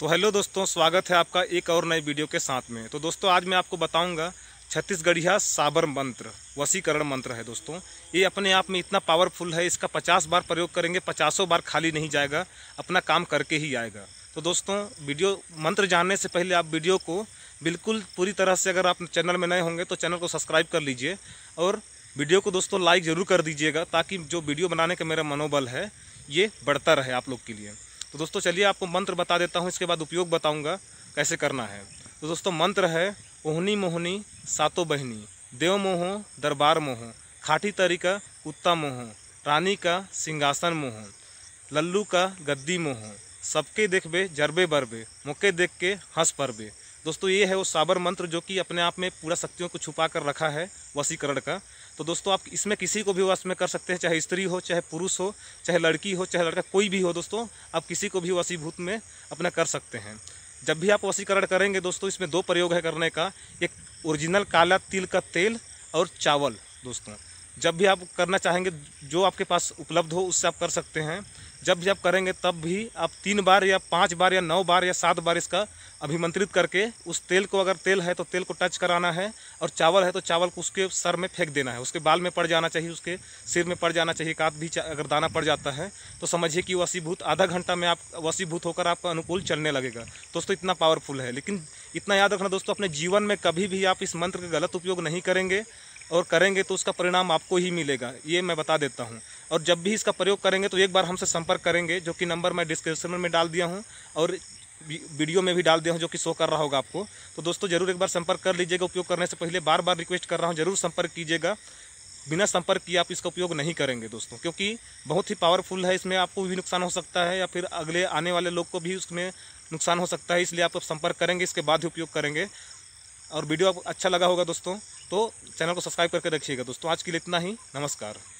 तो हेलो दोस्तों स्वागत है आपका एक और नए वीडियो के साथ में तो दोस्तों आज मैं आपको बताऊंगा छत्तीसगढ़िया साबर मंत्र वसीकरण मंत्र है दोस्तों ये अपने आप में इतना पावरफुल है इसका पचास बार प्रयोग करेंगे पचासों बार खाली नहीं जाएगा अपना काम करके ही आएगा तो दोस्तों वीडियो मंत्र जानने से पहले आप वीडियो को बिल्कुल पूरी तरह से अगर आप चैनल में नए होंगे तो चैनल को सब्सक्राइब कर लीजिए और वीडियो को दोस्तों लाइक ज़रूर कर दीजिएगा ताकि जो वीडियो बनाने का मेरा मनोबल है ये बढ़ता रहे आप लोग के लिए तो दोस्तों चलिए आपको मंत्र बता देता हूँ इसके बाद उपयोग बताऊँगा कैसे करना है तो दोस्तों मंत्र है ओहनी मोहनी सातो बहनी देव मोहो दरबार मोह खाठी तरी का कुत्ता मोह रानी का सिंहासन मोह लल्लू का गद्दी मोह सबके देखबे जरबे बरबे मुके देख के हंस परबे दोस्तों ये है वो साबर मंत्र जो कि अपने आप में पूरा शक्तियों को छुपा कर रखा है वसीकरण का तो दोस्तों आप इसमें किसी को भी वश में कर सकते हैं चाहे स्त्री हो चाहे पुरुष हो चाहे लड़की हो चाहे लड़का कोई भी हो दोस्तों आप किसी को भी वसीभूत में अपना कर सकते हैं जब भी आप वसीकरण करेंगे दोस्तों इसमें दो प्रयोग है करने का एक ओरिजिनल काला तिल का तेल और चावल दोस्तों जब भी आप करना चाहेंगे जो आपके पास उपलब्ध हो उससे आप कर सकते हैं जब भी आप करेंगे तब भी आप तीन बार या पाँच बार या नौ बार या सात बार इसका अभिमंत्रित करके उस तेल को अगर तेल है तो तेल को टच कराना है और चावल है तो चावल को उसके सर में फेंक देना है उसके बाल में पड़ जाना चाहिए उसके सिर में पड़ जाना चाहिए कात भी अगर दाना पड़ जाता है तो समझिए कि वसीभूत आधा घंटा में आप वसीभूत होकर आपका अनुकूल चलने लगेगा दोस्तों इतना पावरफुल है लेकिन इतना याद रखना दोस्तों अपने जीवन में कभी भी आप इस मंत्र का गलत उपयोग नहीं करेंगे और करेंगे तो उसका परिणाम आपको ही मिलेगा ये मैं बता देता हूँ और जब भी इसका प्रयोग करेंगे तो एक बार हमसे संपर्क करेंगे जो कि नंबर मैं डिस्क्रिप्शन में डाल दिया हूँ और वीडियो में भी डाल दिया हूँ जो कि शो कर रहा होगा आपको तो दोस्तों ज़रूर एक बार संपर्क कर लीजिएगा उपयोग करने से पहले बार बार रिक्वेस्ट कर रहा हूँ ज़रूर संपर्क कीजिएगा बिना संपर्क किए आप इसका उपयोग नहीं करेंगे दोस्तों क्योंकि बहुत ही पावरफुल है इसमें आपको भी नुकसान हो सकता है या फिर अगले आने वाले लोग को भी उसमें नुकसान हो सकता है इसलिए आप संपर्क करेंगे इसके बाद ही उपयोग करेंगे और वीडियो आप अच्छा लगा होगा दोस्तों तो चैनल को सब्सक्राइब करके रखिएगा दोस्तों आज के लिए इतना ही नमस्कार